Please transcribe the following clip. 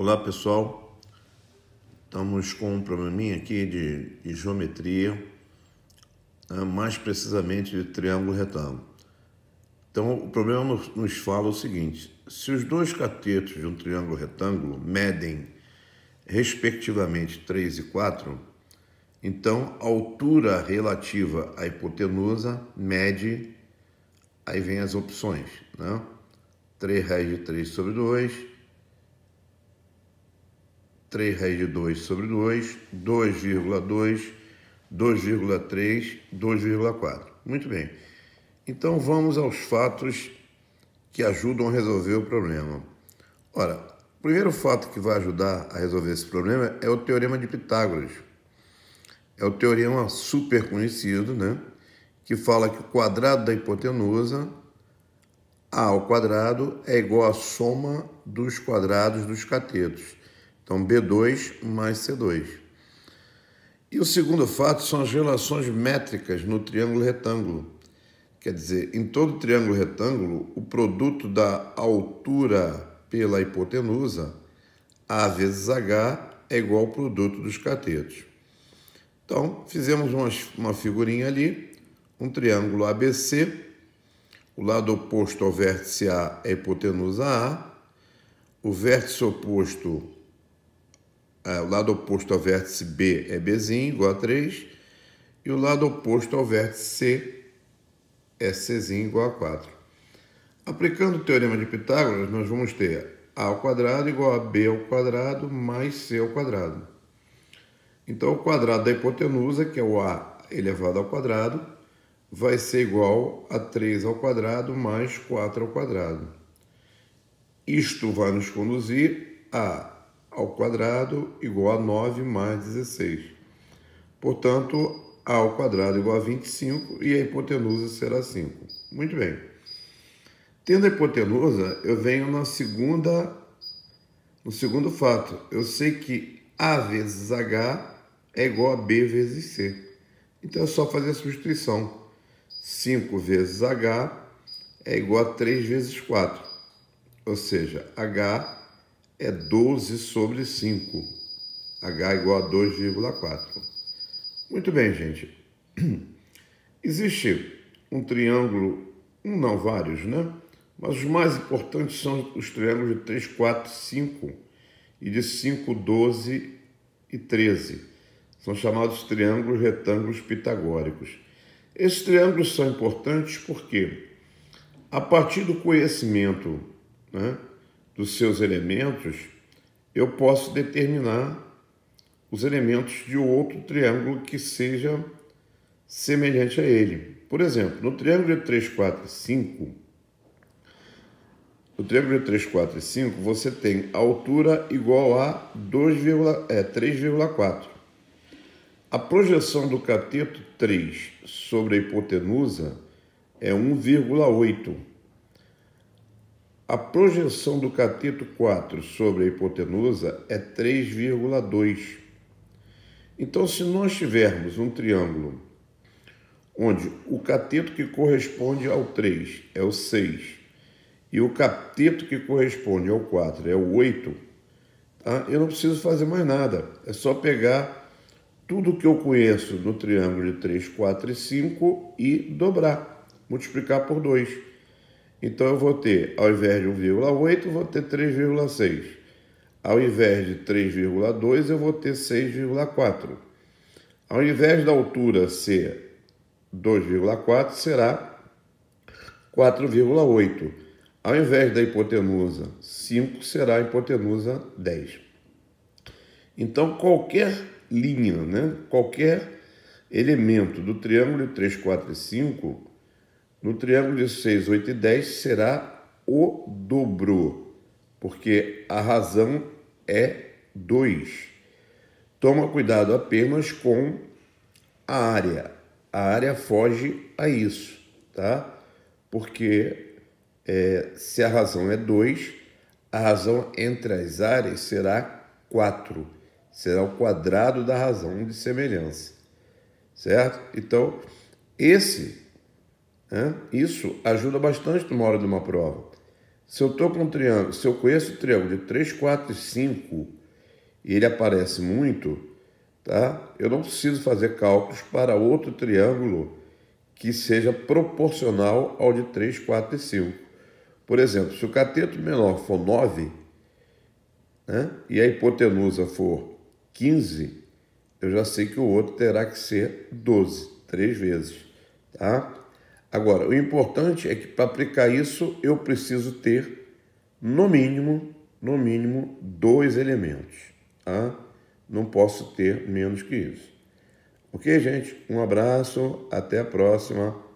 Olá pessoal, estamos com um probleminha aqui de, de geometria, né? mais precisamente de triângulo retângulo. Então o problema nos, nos fala o seguinte, se os dois catetos de um triângulo retângulo medem respectivamente 3 e 4, então a altura relativa à hipotenusa mede, aí vem as opções, né? 3 raiz de 3 sobre 2, 3 raiz de 2 sobre 2, 2,2, 2,3, 2,4. Muito bem. Então vamos aos fatos que ajudam a resolver o problema. Ora, o primeiro fato que vai ajudar a resolver esse problema é o teorema de Pitágoras. É o teorema super conhecido, né? Que fala que o quadrado da hipotenusa a ao quadrado é igual à soma dos quadrados dos catetos. Então, B2 mais C2. E o segundo fato são as relações métricas no triângulo retângulo. Quer dizer, em todo triângulo retângulo, o produto da altura pela hipotenusa, A vezes H, é igual ao produto dos catetos. Então, fizemos uma, uma figurinha ali, um triângulo ABC, o lado oposto ao vértice A é a hipotenusa A, o vértice oposto é, o lado oposto ao vértice B é Bzinho, igual a 3, e o lado oposto ao vértice C é Czinho, igual a 4. Aplicando o teorema de Pitágoras, nós vamos ter A ao quadrado igual a B ao quadrado mais C ao quadrado. Então, o quadrado da hipotenusa, que é o A elevado ao quadrado, vai ser igual a 3 ao quadrado mais 4 ao quadrado. Isto vai nos conduzir a ao quadrado igual a 9 mais 16. Portanto, a ao quadrado igual a 25 e a hipotenusa será 5. Muito bem. Tendo a hipotenusa, eu venho na segunda, no segundo fato. Eu sei que A vezes H é igual a B vezes C. Então é só fazer a substituição. 5 vezes H é igual a 3 vezes 4. Ou seja, H é 12 sobre 5. H igual a 2,4. Muito bem, gente. Existe um triângulo, um não, vários, né? Mas os mais importantes são os triângulos de 3, 4, 5 e de 5, 12 e 13. São chamados triângulos retângulos pitagóricos. Esses triângulos são importantes porque, a partir do conhecimento né, dos seus elementos, eu posso determinar os elementos de outro triângulo que seja semelhante a ele. Por exemplo, no triângulo de 3, 4 e 5, no triângulo de 3, 4 e 5, você tem a altura igual a 2,3,4. É, 3,4. a projeção do cateto 3 sobre a hipotenusa é 1,8 a projeção do cateto 4 sobre a hipotenusa é 3,2. Então, se nós tivermos um triângulo onde o cateto que corresponde ao 3 é o 6 e o cateto que corresponde ao 4 é o 8, tá? eu não preciso fazer mais nada. É só pegar tudo que eu conheço no triângulo de 3, 4 e 5 e dobrar, multiplicar por 2. Então eu vou ter, ao invés de 1,8, vou ter 3,6. Ao invés de 3,2, eu vou ter 6,4. Ao invés da altura ser 2,4, será 4,8. Ao invés da hipotenusa 5, será a hipotenusa 10. Então, qualquer linha, né? qualquer elemento do triângulo 3, 4 e 5 no triângulo de 6, 8 e 10 será o dobro, porque a razão é 2. Toma cuidado apenas com a área. A área foge a isso, tá? Porque é, se a razão é 2, a razão entre as áreas será 4. Será o quadrado da razão de semelhança, certo? Então, esse né? Isso ajuda bastante numa hora de uma prova. Se eu tô com um triângulo, se eu conheço o triângulo de 3, 4 e 5 e ele aparece muito, tá? Eu não preciso fazer cálculos para outro triângulo que seja proporcional ao de 3, 4 e 5. Por exemplo, se o cateto menor for 9 né, e a hipotenusa for 15, eu já sei que o outro terá que ser 12, três vezes, tá? Agora, o importante é que para aplicar isso eu preciso ter, no mínimo, no mínimo, dois elementos. Tá? Não posso ter menos que isso. Ok, gente? Um abraço, até a próxima.